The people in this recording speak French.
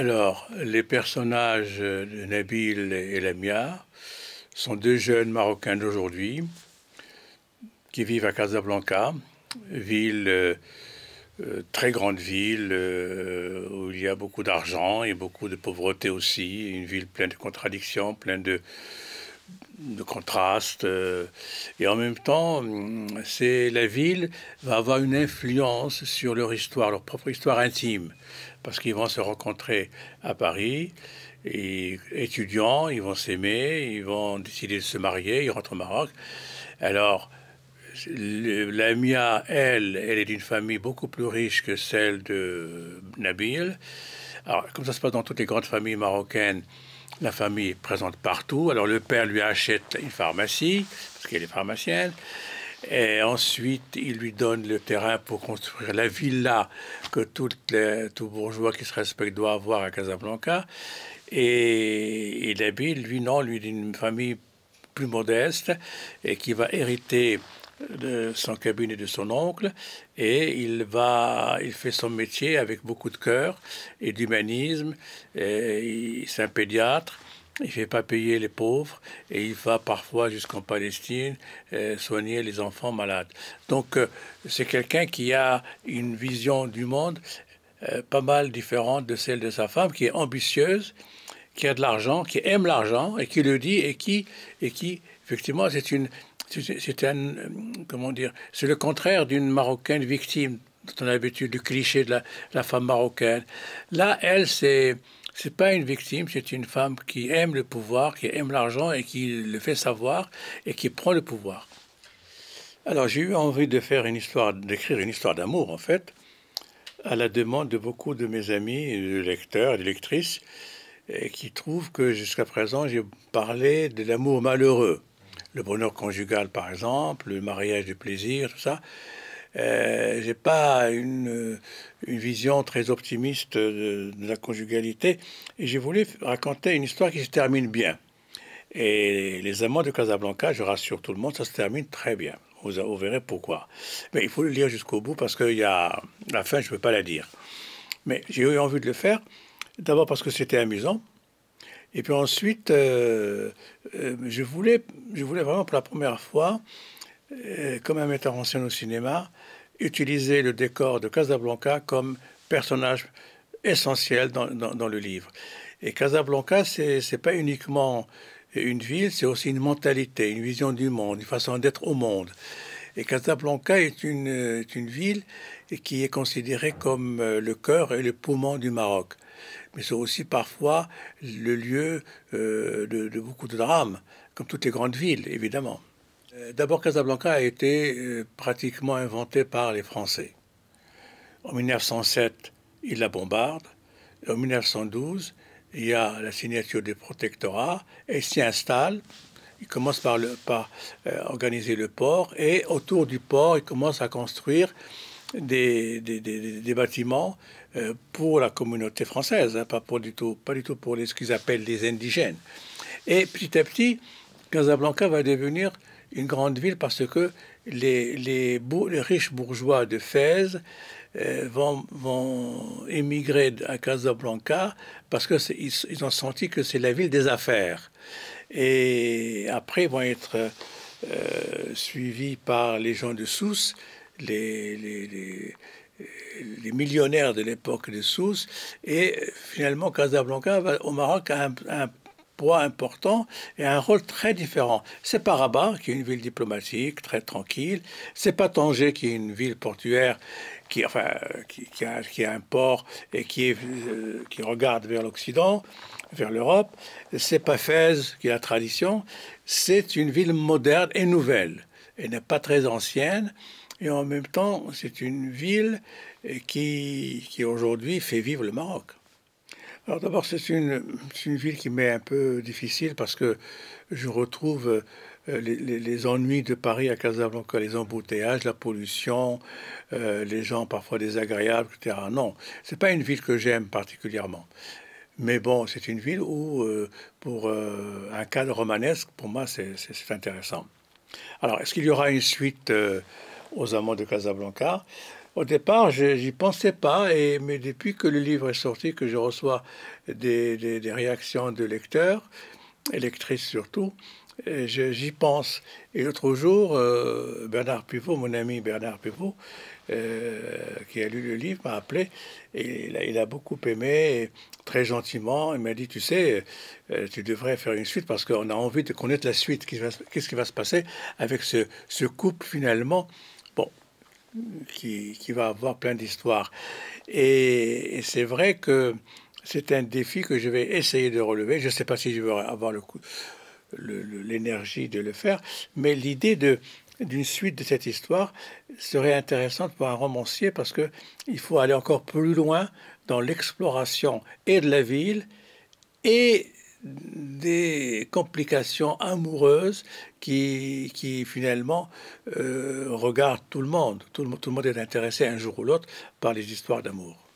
Alors, les personnages de Nabil et Lamia sont deux jeunes Marocains d'aujourd'hui qui vivent à Casablanca, ville, euh, euh, très grande ville, euh, où il y a beaucoup d'argent et beaucoup de pauvreté aussi, une ville pleine de contradictions, pleine de, contrastes. et en même temps, hum, c'est la ville va avoir une influence sur leur histoire, leur propre histoire intime parce qu'ils vont se rencontrer à Paris. Et étudiants, ils vont s'aimer, ils vont décider de se marier, ils rentrent au Maroc. Alors, la Mia, elle, elle est d'une famille beaucoup plus riche que celle de Nabil. Alors, comme ça se passe dans toutes les grandes familles marocaines, la famille présente partout. Alors, le père lui achète une pharmacie, parce qu'elle est pharmacienne. Et ensuite, il lui donne le terrain pour construire la villa que tout bourgeois qui se respecte doit avoir à Casablanca. Et il habite, lui, non, lui, d'une famille plus modeste et qui va hériter de son cabinet de son oncle et il va il fait son métier avec beaucoup de cœur et d'humanisme c'est un pédiatre il ne fait pas payer les pauvres et il va parfois jusqu'en Palestine euh, soigner les enfants malades. Donc euh, c'est quelqu'un qui a une vision du monde euh, pas mal différente de celle de sa femme, qui est ambitieuse, qui a de l'argent, qui aime l'argent et qui le dit et qui, et qui effectivement, c'est une... un, comment dire, c'est le contraire d'une Marocaine victime, dont on a l'habitude du cliché de la, la, femme marocaine. Là, elle, c'est, c'est pas une victime, c'est une femme qui aime le pouvoir, qui aime l'argent et qui le fait savoir et qui prend le pouvoir. Alors j'ai eu envie de faire une histoire, d'écrire une histoire d'amour en fait, à la demande de beaucoup de mes amis, lecteurs et lectrices, et qui trouvent que jusqu'à présent j'ai parlé de l'amour malheureux, le bonheur conjugal par exemple, le mariage du plaisir, tout ça. Euh, j'ai pas euh, une, vision très optimiste de, la conjugalité. Et j'ai voulu raconter une histoire qui se termine bien. Et les amants de Casablanca, je rassure tout le monde, ça se termine très bien. Vous, verrez pourquoi. Mais il faut le lire jusqu'au bout parce qu'il y a la fin, je ne peux pas la dire. Mais j'ai eu envie de le faire, d'abord parce que c'était amusant. Et puis ensuite, euh, je, voulais, je voulais vraiment pour la première fois comme un metteur en scène au cinéma, utiliser le décor de Casablanca comme personnage essentiel dans, le livre. Et Casablanca, ce n'est pas uniquement une ville, c'est aussi une mentalité, une vision du monde, une façon d'être au monde. Et Casablanca est une, ville qui est considérée comme euh, le cœur et le poumon du Maroc. Mais c'est aussi parfois le lieu euh, de beaucoup de drames, comme toutes les grandes villes, évidemment. Euh, d'abord, Casablanca a été euh, pratiquement inventé par les Français. En 1907, ils la bombardent. En 1912, il y a la signature des protectorats et s'y installent. Ils commence par, le, euh, organiser le port et autour du port, il commence à construire des, bâtiments pour la communauté française, hein, pas, pour du tout, pas du tout pour les, ce qu'ils appellent les indigènes. Et petit à petit, Casablanca va devenir une grande ville parce que les, riches bourgeois de Fès euh, vont, émigrer à Casablanca parce qu'ils ils ont senti que c'est la ville des affaires. Et après, ils vont être euh, suivis par les gens de Sousse, les, les, millionnaires de l'époque de Sousse. Et euh, finalement, Casablanca va, au Maroc a un, un, important et un rôle très différent. C'est pas Rabat, qui est une ville diplomatique, très tranquille. C'est pas Tanger, qui est une ville portuaire, qui, enfin, qui, a, qui un port et qui, est, euh, qui regarde vers l'Occident, vers l'Europe. C'est pas Fès, qui a la tradition. C'est une ville moderne et nouvelle. et n'est pas très ancienne. Et en même temps, c'est une ville qui, qui aujourd'hui fait vivre le Maroc. Alors d'abord, c'est une, une, ville qui m'est un peu difficile parce que je retrouve euh, les, les, ennuis de Paris à Casablanca, les embouteillages, la pollution, euh, les gens parfois désagréables, etc. Non, c'est pas une ville que j'aime particulièrement. Mais bon, c'est une ville où, euh, pour un cadre romanesque, pour moi, c'est intéressant. Alors, est-ce qu'il y aura une suite aux Amants de Casablanca. Au départ, j'y pensais pas, et, mais depuis que le livre est sorti, que je reçois des, réactions de lecteurs, et surtout, j'y pense. Et l'autre jour, euh, Bernard Pivot, mon ami Bernard Pivot, euh, qui a lu le livre, m'a appelé et il a, beaucoup aimé, très gentiment. Il m'a dit, tu sais, euh, tu devrais faire une suite parce qu'on a envie de connaître la suite, qu'est-ce qui va se passer avec ce, ce couple finalement qui, qui va avoir plein d'histoires. Et, c'est vrai que c'est un défi que je vais essayer de relever. Je ne sais pas si je vais avoir l'énergie le, l'énergie de le faire, mais l'idée de d'une suite de cette histoire serait intéressante pour un romancier parce que il faut aller encore plus loin dans l'exploration et de la ville et des complications amoureuses qui, qui finalement euh, regardent tout le monde. tout le monde est intéressé un jour ou l'autre par les histoires d'amour.